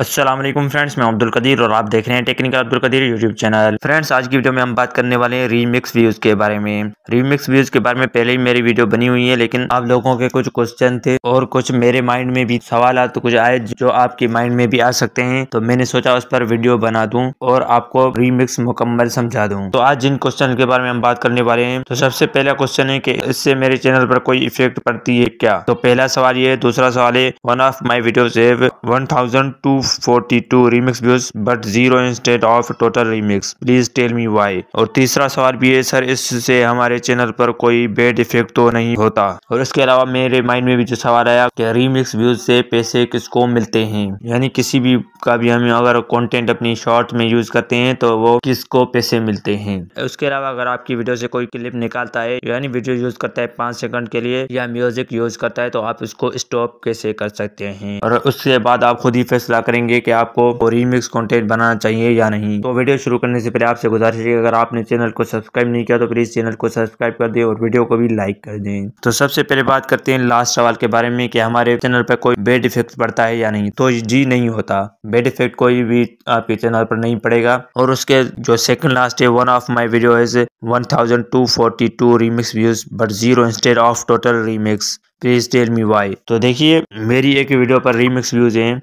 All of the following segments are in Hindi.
असलम फ्रेंड्स मैं अब्दुल कदीर और आप देख रहे हैं technical Abdul Qadir YouTube channel friends आज की वीडियो में हम बात करने वाले हैं रीमिक्स व्यूज़ के बारे में रीमिक्स व्यूज़ के बारे में पहले ही मेरी वीडियो बनी हुई है लेकिन आप लोगों के कुछ क्वेश्चन थे और कुछ मेरे माइंड में भी सवाल तो कुछ आए जो आपके माइंड में भी आ सकते हैं तो मैंने सोचा उस पर वीडियो बना दूँ और आपको रीमिक्स मुकम्मल समझा दूँ तो आज जिन क्वेश्चन के बारे में हम बात करने वाले हैं तो सबसे पहला क्वेश्चन है कि इससे मेरे चैनल पर कोई इफेक्ट पड़ती है क्या तो पहला सवाल ये दूसरा सवाल है one of my videos one thousand two 242 remix views but zero instead of total remix please tell me why और तीसरा सवाल भी है सर इससे हमारे चैनल पर कोई बेड इफेक्ट तो नहीं होता और इसके अलावा मेरे माइंड में भी जो सवाल आया कि रिमिक्स व्यूज से पैसे किसको मिलते हैं यानी किसी भी का भी हम अगर कॉन्टेंट अपनी शॉर्ट में यूज करते हैं तो वो किसको पैसे मिलते हैं उसके अलावा अगर आपकी वीडियो से कोई क्लिप निकालता है यानी वीडियो यूज करता है पांच सेकंड के लिए या म्यूजिक यूज करता है तो आप उसको स्टॉप कैसे कर सकते हैं और उसके बाद आप खुद ही फैसला करेंगे कि आपको रीमिक्स कंटेंट बनाना चाहिए या नहीं तो वीडियो शुरू करने से पहले आपसे गुजारिश है अगर आपने चैनल को सब्सक्राइब नहीं किया तो प्लीज़ चैनल को सब्सक्राइब कर दे और वीडियो को भी लाइक कर दे तो सबसे पहले बात करते हैं लास्ट सवाल के बारे में कि हमारे चैनल पर कोई बेड इफेक्ट पड़ता है या नहीं तो जी नहीं होता बेड इफेक्ट कोई भी आपके चैनल पर नहीं पड़ेगा और उसके जो सेकंड लास्ट है one of my video is 1242 remix views but zero instead of total remix please tell me why तो देखिए मेरी एक वीडियो पर रीमिक्स व्यूज हैं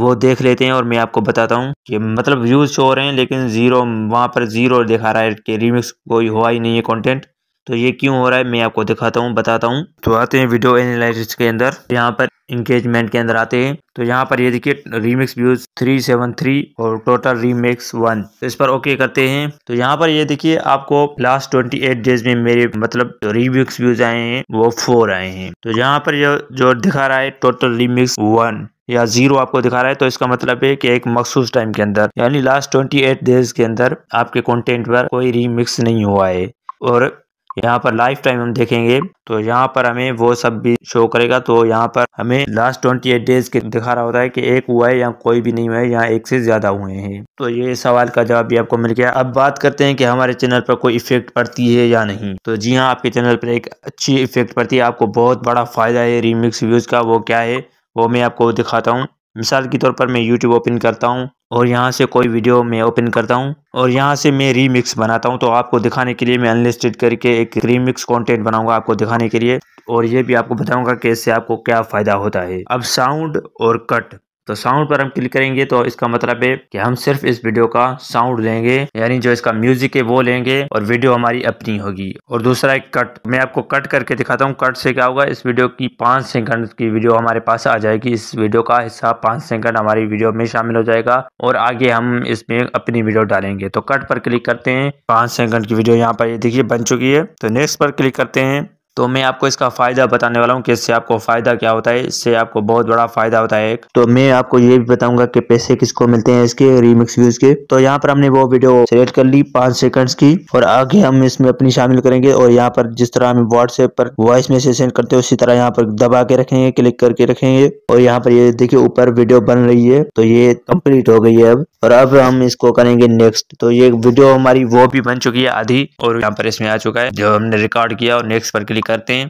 वो देख लेते हैं और मैं आपको बताता हूँ कि मतलब व्यूज़ शो हो रहे हैं लेकिन ज़ीरो वहाँ पर ज़ीरो दिखा रहा है कि रिमिक्स कोई हुआ ही नहीं है कंटेंट तो ये क्यों हो रहा है मैं आपको दिखाता हूँ बताता हूँ तो आते हैं वीडियो एनालिसिस के अंदर यहाँ पर इंगेजमेंट के अंदर आते हैं तो यहाँ पर ये देखिए remix views three seven three और टोटल रीमिक्स वन तो इस पर ओके करते हैं तो यहाँ पर ये देखिए आपको लास्ट ट्वेंटी एट डेज में मेरे मतलब रीमिक्स व्यूज आए हैं वो फोर आए हैं तो यहाँ पर जो, जो दिखा रहा है टोटल रीमिक्स वन या जीरो आपको दिखा रहा है तो इसका मतलब है कि एक मखसूस टाइम के अंदर यानी लास्ट ट्वेंटी एट डेज के अंदर आपके कंटेंट पर कोई रीमिक्स नहीं हुआ है और यहाँ पर लाइफ टाइम हम देखेंगे तो यहाँ पर हमें वो सब भी शो करेगा तो यहाँ पर हमें लास्ट ट्वेंटी एट डेज के दिखा रहा होता है कि एक हुआ है या कोई भी नहीं हुआ है यहाँ एक से ज़्यादा हुए हैं तो ये सवाल का जवाब भी आपको मिल गया अब बात करते हैं कि हमारे चैनल पर कोई इफेक्ट पड़ती है या नहीं तो जी हाँ आपके चैनल पर एक अच्छी इफेक्ट पड़ती है आपको बहुत बड़ा फ़ायदा है रीमिक्स व्यूज़ का वो क्या है वो मैं आपको दिखाता हूँ मिसाल के तौर पर मैं यूट्यूब ओपन करता हूँ और यहाँ से कोई वीडियो मैं ओपन करता हूँ और यहाँ से मैं रीमिक्स बनाता हूँ तो आपको दिखाने के लिए मैं अनलिस्टेड करके एक रीमिक्स कंटेंट बनाऊंगा आपको दिखाने के लिए और ये भी आपको बताऊंगा कि इससे आपको क्या फ़ायदा होता है अब साउंड और कट तो साउंड पर हम क्लिक करेंगे तो इसका मतलब है कि हम सिर्फ इस वीडियो का साउंड लेंगे यानी जो इसका म्यूजिक है वो लेंगे और वीडियो हमारी अपनी होगी और दूसरा एक कट मैं आपको कट करके दिखाता हूँ कट से क्या होगा इस वीडियो की पांच सेकंड की वीडियो हमारे पास आ जाएगी इस वीडियो का हिस्सा पांच सेकंड हमारी वीडियो में शामिल हो जाएगा और आगे हम इसमें अपनी वीडियो डालेंगे तो कट पर क्लिक करते हैं पांच सेकंड की वीडियो यहाँ पर ये देखिए बन चुकी है तो नेक्स्ट पर क्लिक करते हैं तो मैं आपको इसका फ़ायदा बताने वाला हूँ कि इससे आपको फ़ायदा क्या होता है इससे आपको बहुत बड़ा फ़ायदा होता है तो मैं आपको ये भी बताऊंगा कि पैसे किसको मिलते हैं इसके रीमिक्स व्यूज़ के तो यहाँ पर हमने वो वीडियो सेलेक्ट कर ली पांच सेकंड्स की और आगे हम इसमें अपनी शामिल करेंगे और यहाँ पर जिस तरह हम व्हाट्सएप पर वॉइस मैसेज सेंड करते हैं उसी तरह यहाँ पर दबा के रखेंगे क्लिक करके रखेंगे और यहाँ पर ये देखिए ऊपर वीडियो बन रही है तो ये कम्प्लीट हो गई है अब और अब हम इसको करेंगे नेक्स्ट तो ये वीडियो हमारी वो भी बन चुकी है आधी और यहाँ पर इसमें आ चुका है जो हमने रिकॉर्ड किया और नेक्स्ट पर क्लिक करते हैं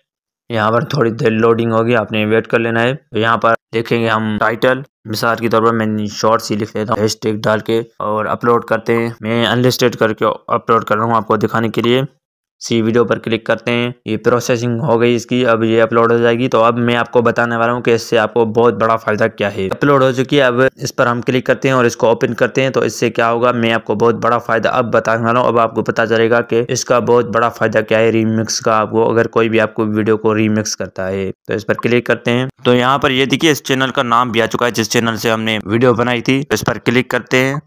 यहाँ पर थोड़ी देर लोडिंग होगी आपने वेट कर लेना है यहाँ पर देखेंगे हम टाइटल मिसाल के तौर पर मैं शॉर्ट सी लिख लेता हूँ डाल के और अपलोड करते हैं मैं अनलिस्टेड करके अपलोड कर रहा हूँ आपको दिखाने के लिए सी वीडियो पर क्लिक करते हैं ये प्रोसेसिंग हो गई इसकी अब ये अपलोड हो जाएगी तो अब मैं आपको बताने वाला हूँ कि इससे आपको बहुत बड़ा फ़ायदा क्या है अपलोड हो चुकी है अब इस पर हम क्लिक करते हैं और इसको ओपन करते हैं तो इससे क्या होगा मैं आपको बहुत बड़ा फ़ायदा अब बताने वाला हूँ अब आपको पता चलेगा कि इसका बहुत बड़ा फ़ायदा क्या है रीमिक्स का आपको अगर कोई भी आपको वीडियो को रीमिक्स करता है तो इस पर क्लिक करते हैं तो यहाँ पर ये देखिए इस चैनल का नाम भी आ चुका है जिस चैनल से हमने वीडियो बनाई थी तो इस पर क्लिक करते हैं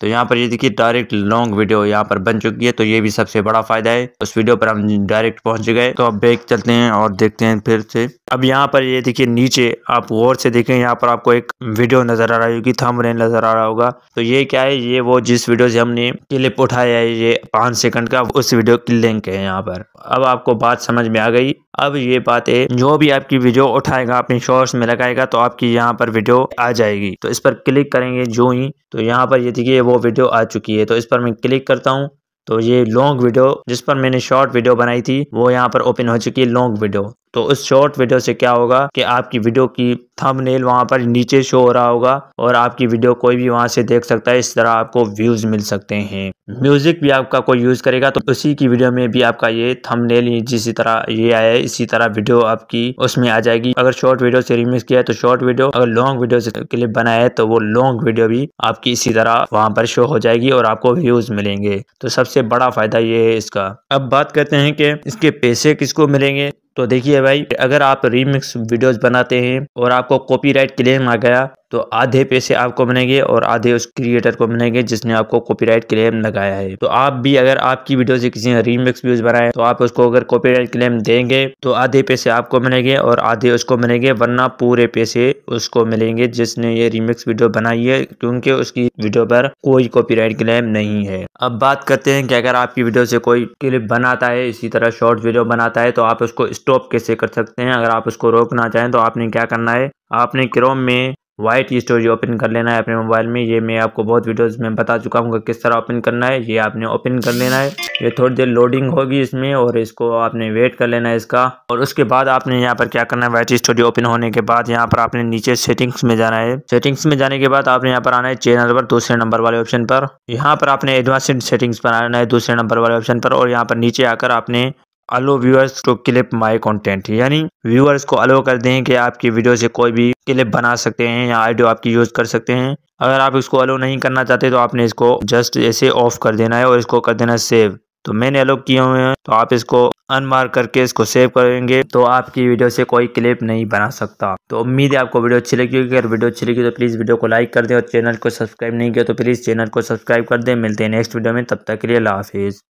तो यहाँ पर ये देखिए डायरेक्ट लॉन्ग वीडियो यहाँ पर बन चुकी है तो ये भी सबसे बड़ा फायदा है उस वीडियो पर हम डायरेक्ट पहुंच गए तो अब बैग चलते हैं और देखते हैं फिर से अब यहाँ पर ये देखिए नीचे आप गौर से देखें यहाँ पर आपको एक वीडियो नज़र आ रहा होगी थम रेन नज़र आ रहा होगा तो ये क्या है ये वो जिस वीडियो से हमने क्लिप उठाया है ये पांच सेकंड का उस वीडियो की लिंक है यहाँ पर अब आपको बात समझ में आ गई अब ये बात है जो भी आपकी वीडियो उठाएगा अपने शॉर्ट्स में लगाएगा तो आपकी यहाँ पर वीडियो आ जाएगी तो इस पर क्लिक करेंगे जो ही तो यहाँ पर ये देखिए वो वीडियो आ चुकी है तो इस पर मैं क्लिक करता हूँ तो ये लॉन्ग वीडियो जिस पर मैंने शॉर्ट वीडियो बनाई थी वो यहाँ पर ओपन हो चुकी है लॉन्ग वीडियो तो उस शॉर्ट वीडियो से क्या होगा कि आपकी वीडियो की थंबनेल वहां पर नीचे शो हो रहा होगा और आपकी वीडियो कोई भी वहां से देख सकता है इस तरह आपको व्यूज मिल सकते हैं म्यूजिक भी आपका कोई यूज करेगा तो उसी की वीडियो में भी आपका ये थंबनेल जिस तरह ये आया है इसी तरह वीडियो आपकी उसमें आ जाएगी अगर शॉर्ट वीडियो से रिमिक्स किया है तो शॉर्ट वीडियो अगर लॉन्ग वीडियो से क्लिप बनाया है तो वो लॉन्ग वीडियो भी आपकी इसी तरह वहां पर शो हो जाएगी और आपको व्यूज मिलेंगे तो सबसे बड़ा फायदा ये है इसका अब बात करते हैं कि इसके पैसे किसको मिलेंगे तो देखिए भाई अगर आप रीमिक्स वीडियोस बनाते हैं और आपको कॉपीराइट क्लेम आ गया तो आधे पैसे आपको बनेंगे और आधे उस क्रिएटर को बनेंगे जिसने आपको कॉपीराइट क्लेम लगाया है तो आप भी अगर आपकी वीडियो से किसी ने रीमिक्स व्यूज बनाए तो आप उसको अगर कॉपीराइट क्लेम देंगे तो आधे पैसे आपको मिलेंगे और आधे उसको मिलेंगे वरना पूरे पैसे उसको मिलेंगे जिसने ये रीमिक्स वीडियो बनाई है क्योंकि उसकी वीडियो पर कोई कॉपी क्लेम नहीं है अब बात करते हैं कि अगर आपकी वीडियो से कोई क्लिप बनाता है इसी तरह शॉर्ट वीडियो बनाता है तो आप उसको स्टॉप कैसे कर सकते हैं अगर आप उसको रोकना चाहें तो आपने क्या करना है आपने क्रोम में वाइट स्टोरेज ओपन कर लेना है अपने मोबाइल में ये मैं आपको बहुत वीडियोस में बता चुका हूँ किस तरह ओपन करना है ये आपने ओपन कर लेना है ये थोड़ी देर लोडिंग होगी इसमें और इसको आपने वेट कर लेना है इसका और उसके बाद आपने यहाँ पर क्या करना है वाइट स्टोरेज ओपन होने के बाद यहाँ पर आपने नीचे सेटिंग्स में जाना है सेटिंग्स में जाने के बाद आपने यहाँ पर आना है चैनल पर दूसरे नंबर वाले ऑप्शन पर यहाँ पर आपने एडवांस सेटिंग्स पर आना है दूसरे नंबर वाले ऑप्शन पर और यहाँ पर नीचे आकर आपने allow viewers to clip my content यानी व्यूअर्स को अलो कर दें कि आपकी वीडियो से कोई भी क्लिप बना सकते हैं या ऑडियो आपकी यूज़ कर सकते हैं अगर आप इसको अलो नहीं करना चाहते तो आपने इसको जस्ट ऐसे ऑफ कर देना है और इसको कर देना सेव तो मैंने अलो किए हुए हैं तो आप इसको अनमार्क करके इसको सेव करेंगे तो आपकी वीडियो से कोई क्लिप नहीं बना सकता तो उम्मीद है आपको वीडियो अच्छी लगी होगी अगर वीडियो अच्छी लगी तो प्लीज़ वीडियो को लाइक कर दें और चैनल को सब्सक्राइब नहीं किया तो प्लीज़ चैनल को सब्सक्राइब कर दें मिलते हैं नेक्स्ट वीडियो में तब तक के लिए हाफिज़